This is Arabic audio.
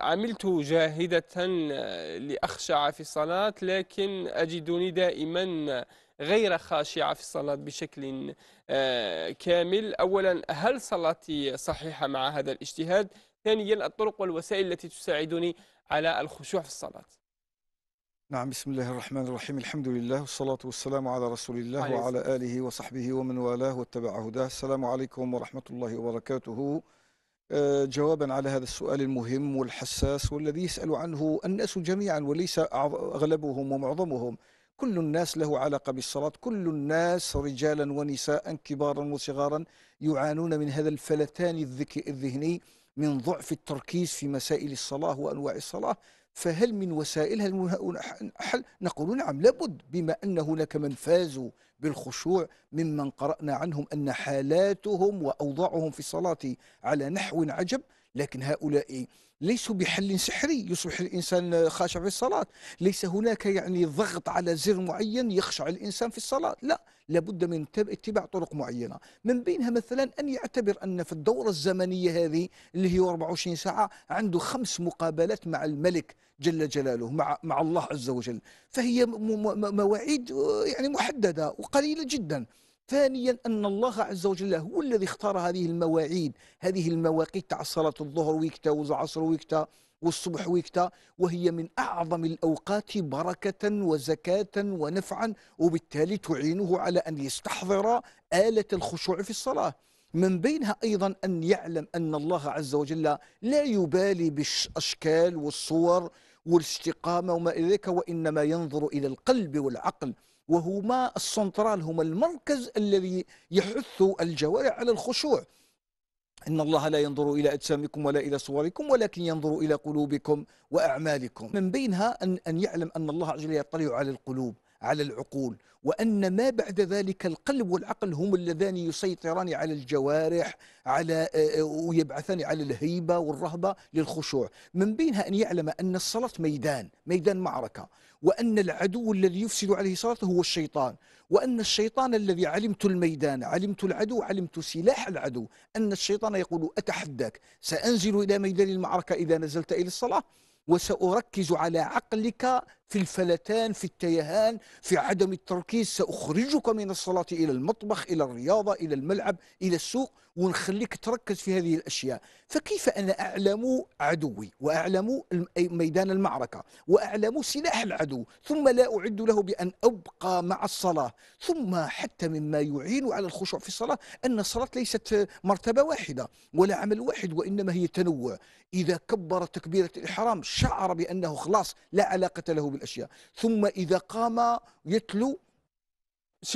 عملت جاهدة آه، لأخشع في الصلاة لكن أجدني دائما غير خاشعة في الصلاة بشكل آه، كامل أولا هل صلاتي صحيحة مع هذا الاجتهاد؟ ثانيا الطرق والوسائل التي تساعدني على الخشوع في الصلاة نعم بسم الله الرحمن الرحيم الحمد لله والصلاة والسلام على رسول الله وعلى آله وصحبه ومن والاه واتبع هداه السلام عليكم ورحمة الله وبركاته آه، جوابا على هذا السؤال المهم والحساس والذي يسأل عنه الناس جميعا وليس أغلبهم ومعظمهم كل الناس له علاقة بالصلاة كل الناس رجالا ونساء كبارا وصغارا يعانون من هذا الفلتان الذهني من ضعف التركيز في مسائل الصلاة وأنواع الصلاة فهل من وسائل هل حل نقول نعم لابد بما أن هناك من فازوا بالخشوع ممن قرأنا عنهم أن حالاتهم وأوضاعهم في الصلاة على نحو عجب لكن هؤلاء ليسوا بحل سحري يصبح الإنسان خاشع في الصلاة ليس هناك يعني ضغط على زر معين يخشع الإنسان في الصلاة لا لابد من اتباع طرق معينه من بينها مثلا ان يعتبر ان في الدوره الزمنيه هذه اللي هي 24 ساعه عنده خمس مقابلات مع الملك جل جلاله مع مع الله عز وجل فهي مواعيد آه، يعني محدده وقليله جدا ثانيا أن الله عز وجل هو الذي اختار هذه المواعيد هذه المواقيت تاع صلاة الظهر ويكتا والعصر ويكتا والصبح ويكتا وهي من أعظم الأوقات بركة وزكاة ونفعا وبالتالي تعينه على أن يستحضر آلة الخشوع في الصلاة من بينها أيضا أن يعلم أن الله عز وجل لا يبالي بالأشكال والصور والاستقامة وما إليك وإنما ينظر إلى القلب والعقل وهما السنترال هما المركز الذي يحث الجوارح على الخشوع إن الله لا ينظر إلى أجسامكم ولا إلى صوركم ولكن ينظر إلى قلوبكم وأعمالكم من بينها أن, أن يعلم أن الله عز وجل يطلع على القلوب على العقول وأن ما بعد ذلك القلب والعقل هم اللذان يسيطران على الجوارح على آه، آه، ويبعثان على الهيبة والرهبة للخشوع من بينها أن يعلم أن الصلاة ميدان ميدان معركة وأن العدو الذي يفسد عليه صلاته هو الشيطان وأن الشيطان الذي علمت الميدان علمت العدو علمت سلاح العدو أن الشيطان يقول أتحداك سأنزل إلى ميدان المعركة إذا نزلت إلى الصلاة وسأركز على عقلك في الفلتان في التيهان في عدم التركيز سأخرجك من الصلاة إلى المطبخ إلى الرياضة إلى الملعب إلى السوق ونخليك تركز في هذه الأشياء فكيف أنا أعلم عدوي وأعلم ميدان المعركة وأعلم سلاح العدو ثم لا أعد له بأن أبقى مع الصلاة ثم حتى مما يعين على الخشوع في الصلاة أن الصلاة ليست مرتبة واحدة ولا عمل واحد وإنما هي تنوع إذا كبر تكبيرة الإحرام شعر بأنه خلاص لا علاقة له بال الأشياء ثم إذا قام يتلو